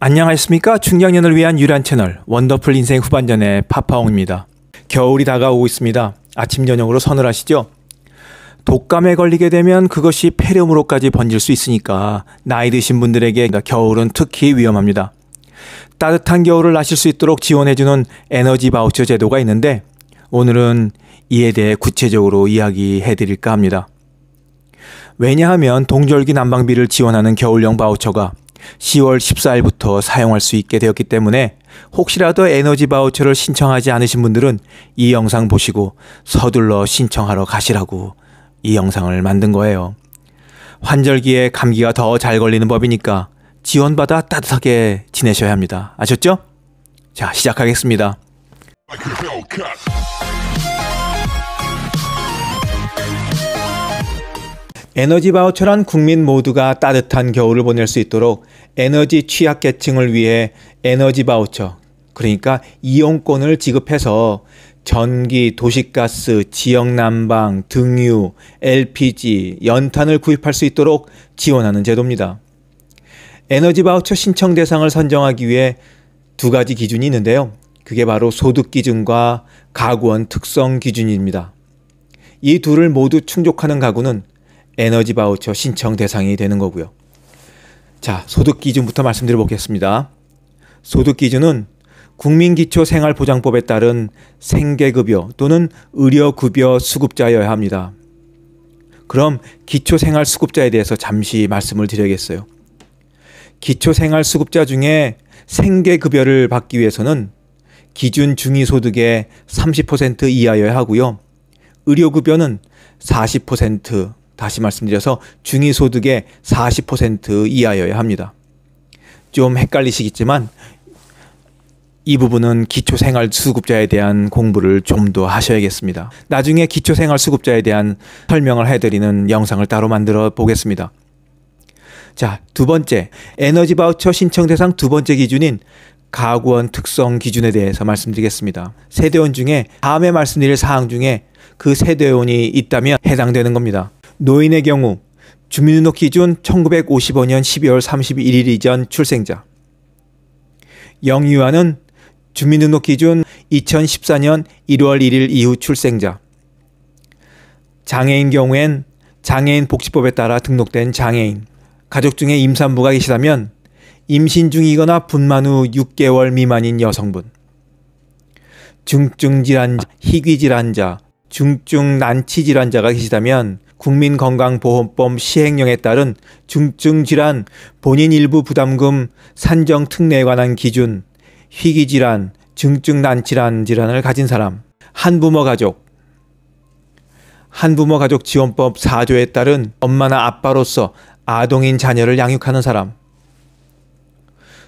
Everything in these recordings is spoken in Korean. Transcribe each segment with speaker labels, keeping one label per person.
Speaker 1: 안녕하십니까? 중장년을 위한 유란 채널 원더풀 인생 후반전의 파파홍입니다. 겨울이 다가오고 있습니다. 아침 저녁으로 서늘하시죠? 독감에 걸리게 되면 그것이 폐렴으로까지 번질 수 있으니까 나이 드신 분들에게 겨울은 특히 위험합니다. 따뜻한 겨울을 나실 수 있도록 지원해주는 에너지 바우처 제도가 있는데 오늘은 이에 대해 구체적으로 이야기해드릴까 합니다. 왜냐하면 동절기 난방비를 지원하는 겨울용 바우처가 10월 14일부터 사용할 수 있게 되었기 때문에 혹시라도 에너지 바우처를 신청하지 않으신 분들은 이 영상 보시고 서둘러 신청하러 가시라고 이 영상을 만든 거예요. 환절기에 감기가 더 잘 걸리는 법이니까 지원받아 따뜻하게 지내셔야 합니다. 아셨죠? 자, 시작하겠습니다. 에너지 바우처란 국민 모두가 따뜻한 겨울을 보낼 수 있도록 에너지 취약계층을 위해 에너지 바우처, 그러니까 이용권을 지급해서 전기, 도시가스, 지역 난방, 등유, LPG, 연탄을 구입할 수 있도록 지원하는 제도입니다. 에너지 바우처 신청 대상을 선정하기 위해 두 가지 기준이 있는데요. 그게 바로 소득 기준과 가구원 특성 기준입니다. 이 둘을 모두 충족하는 가구는 에너지 바우처 신청 대상이 되는 거고요. 자, 소득 기준부터 말씀드려 보겠습니다. 소득 기준은 국민기초생활보장법에 따른 생계급여 또는 의료급여 수급자여야 합니다. 그럼 기초생활수급자에 대해서 잠시 말씀을 드려야겠어요. 기초생활수급자 중에 생계급여를 받기 위해서는 기준 중위소득의 30% 이하여야 하고요. 의료급여는 40%, 다시 말씀드려서 중위소득의 40% 이하여야 합니다. 좀 헷갈리시겠지만 이 부분은 기초생활수급자에 대한 공부를 좀 더 하셔야겠습니다. 나중에 기초생활수급자에 대한 설명을 해드리는 영상을 따로 만들어 보겠습니다. 자, 두 번째, 에너지 바우처 신청 대상 두 번째 기준인 가구원 특성 기준에 대해서 말씀드리겠습니다. 세대원 중에 다음에 말씀드릴 사항 중에 그 세대원이 있다면 해당되는 겁니다. 노인의 경우 주민등록 기준 1955년 12월 31일 이전 출생자. 영유아는 주민등록 기준 2014년 1월 1일 이후 출생자. 장애인 경우엔 장애인 복지법에 따라 등록된 장애인. 가족 중에 임산부가 계시다면 임신 중이거나 분만 후 6개월 미만인 여성분. 중증 질환자, 희귀 질환자, 중증 난치 질환자가 계시다면 국민건강보험법 시행령에 따른 중증질환 본인 일부 부담금 산정 특례에 관한 기준, 희귀질환, 증증난질환 질환을 가진 사람, 한부모 가족, 한부모 가족 지원법 4조에 따른 엄마나 아빠로서 아동인 자녀를 양육하는 사람,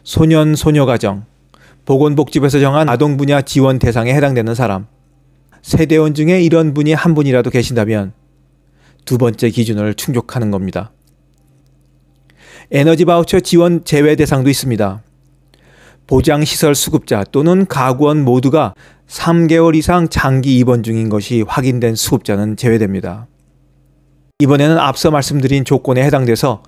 Speaker 1: 소년 소녀 가정, 보건복지부에서 정한 아동 분야 지원 대상에 해당되는 사람, 세대원 중에 이런 분이 한 분이라도 계신다면 두 번째 기준을 충족하는 겁니다. 에너지 바우처 지원 제외 대상도 있습니다. 보장시설 수급자 또는 가구원 모두가 3개월 이상 장기 입원 중인 것이 확인된 수급자는 제외됩니다. 이번에는 앞서 말씀드린 조건에 해당돼서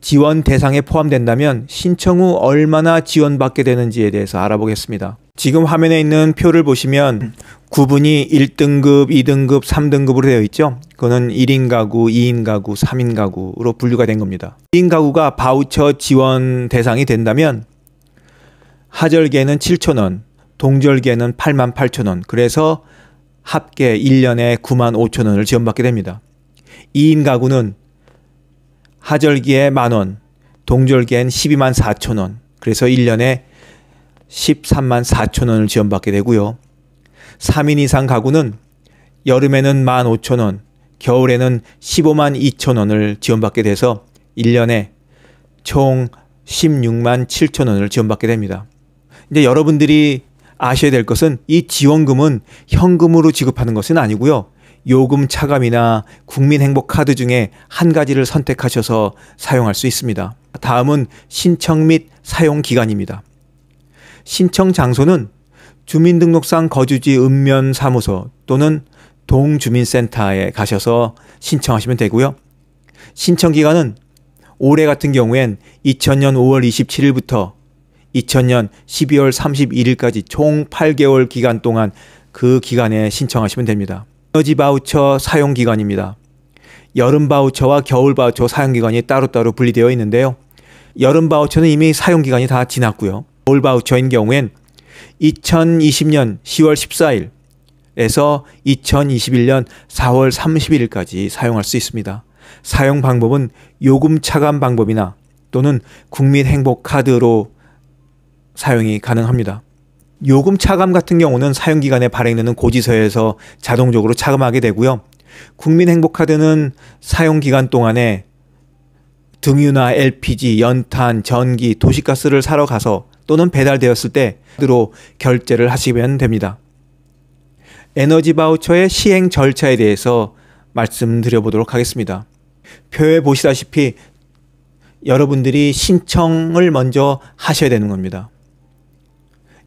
Speaker 1: 지원 대상에 포함된다면 신청 후 얼마나 지원받게 되는지에 대해서 알아보겠습니다. 지금 화면에 있는 표를 보시면 구분이 1등급, 2등급, 3등급으로 되어 있죠. 그거는 1인 가구, 2인 가구, 3인 가구로 분류가 된 겁니다. 1인 가구가 바우처 지원 대상이 된다면 하절개는 7천원 동절개는 8만 8천원 그래서 합계 1년에 9만 5천원을 지원받게 됩니다. 2인 가구는 하절기에 만원, 동절기엔 12만 4천원, 그래서 1년에 13만 4천 원을 지원받게 되고요. 3인 이상 가구는 여름에는 15,000원, 겨울에는 15만 2천 원을 지원받게 돼서 1년에 총 16만 7천 원을 지원받게 됩니다. 이제 여러분들이 아셔야 될 것은 이 지원금은 현금으로 지급하는 것은 아니고요. 요금 차감이나 국민행복카드 중에 한 가지를 선택하셔서 사용할 수 있습니다. 다음은 신청 및 사용 기간입니다. 신청 장소는 주민등록상 거주지 읍면 사무소 또는 동주민센터에 가셔서 신청하시면 되고요. 신청 기간은 올해 같은 경우엔 2000년 5월 27일부터 2000년 12월 31일까지 총 8개월 기간 동안 그 기간에 신청하시면 됩니다. 에너지 바우처 사용 기간입니다. 여름 바우처와 겨울 바우처 사용 기간이 따로따로 분리되어 있는데요. 여름 바우처는 이미 사용 기간이 다 지났고요. 올바우처인 경우엔 2020년 10월 14일에서 2021년 4월 31일까지 사용할 수 있습니다. 사용 방법은 요금 차감 방법이나 또는 국민행복카드로 사용이 가능합니다. 요금 차감 같은 경우는 사용 기간에 발행되는 고지서에서 자동적으로 차감하게 되고요. 국민행복카드는 사용 기간 동안에 등유나 LPG, 연탄, 전기, 도시가스를 사러 가서 또는 배달되었을 때로 결제를 하시면 됩니다. 에너지 바우처의 시행 절차에 대해서 말씀드려 보도록 하겠습니다. 표에 보시다시피 여러분들이 신청을 먼저 하셔야 되는 겁니다.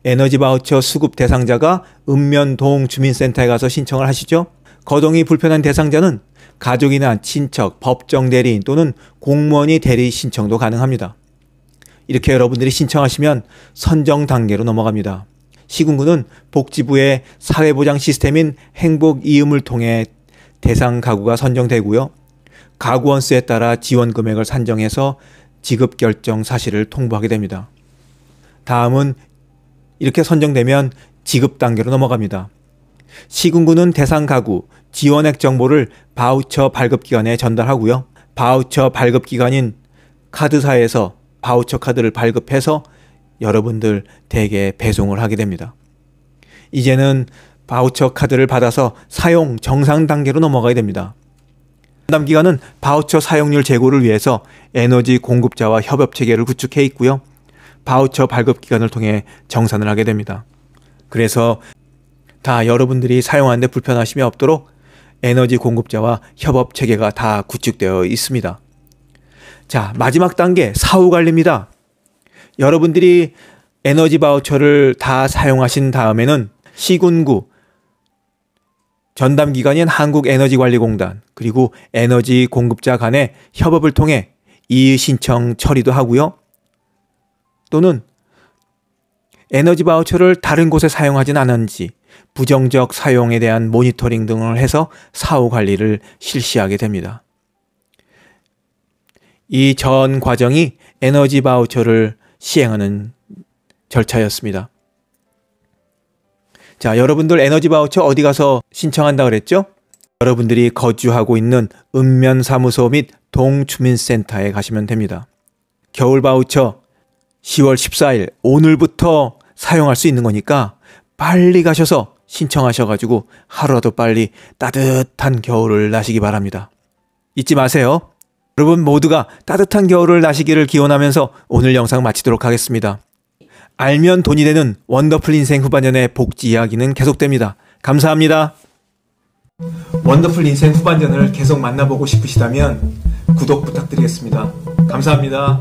Speaker 1: 에너지 바우처 수급 대상자가 읍면동 주민센터에 가서 신청을 하시죠. 거동이 불편한 대상자는 가족이나 친척, 법정 대리인 또는 공무원이 대리 신청도 가능합니다. 이렇게 여러분들이 신청하시면 선정 단계로 넘어갑니다. 시군구는 복지부의 사회보장 시스템인 행복이음을 통해 대상 가구가 선정되고요. 가구원수에 따라 지원 금액을 산정해서 지급 결정 사실을 통보하게 됩니다. 다음은 이렇게 선정되면 지급 단계로 넘어갑니다. 시군구는 대상 가구 지원액 정보를 바우처 발급 기관에 전달하고요. 바우처 발급 기관인 카드사에서 바우처 카드를 발급해서 여러분들 댁에 배송을 하게 됩니다. 이제는 바우처 카드를 받아서 사용 정상 단계로 넘어가야 됩니다. 담담 기관은 바우처 사용률 제고를 위해서 에너지 공급자와 협업 체계를 구축해 있고요. 바우처 발급 기간을 통해 정산을 하게 됩니다. 그래서 다 여러분들이 사용하는데 불편하심이 없도록 에너지 공급자와 협업 체계가 다 구축되어 있습니다. 자, 마지막 단계 사후 관리입니다. 여러분들이 에너지 바우처를 다 사용하신 다음에는 시군구 전담 기관인 한국에너지관리공단 그리고 에너지 공급자 간의 협업을 통해 이의 신청 처리도 하고요. 또는 에너지 바우처를 다른 곳에 사용하진 않은지 부정적 사용에 대한 모니터링 등을 해서 사후 관리를 실시하게 됩니다. 이전 과정이 에너지 바우처를 시행하는 절차였습니다. 자, 여러분들 에너지 바우처 어디 가서 신청한다 그랬죠? 여러분들이 거주하고 있는 읍면사무소 및 동주민센터에 가시면 됩니다. 겨울 바우처 10월 14일 오늘부터 사용할 수 있는 거니까 빨리 가셔서 신청하셔가지고 하루라도 빨리 따뜻한 겨울을 나시기 바랍니다. 잊지 마세요. 여러분 모두가 따뜻한 겨울을 나시기를 기원하면서 오늘 영상 마치도록 하겠습니다. 알면 돈이 되는 원더풀 인생 후반년의 복지 이야기는 계속됩니다. 감사합니다. 원더풀 인생 후반전을 계속 만나보고 싶으시다면 구독 부탁드리겠습니다. 감사합니다.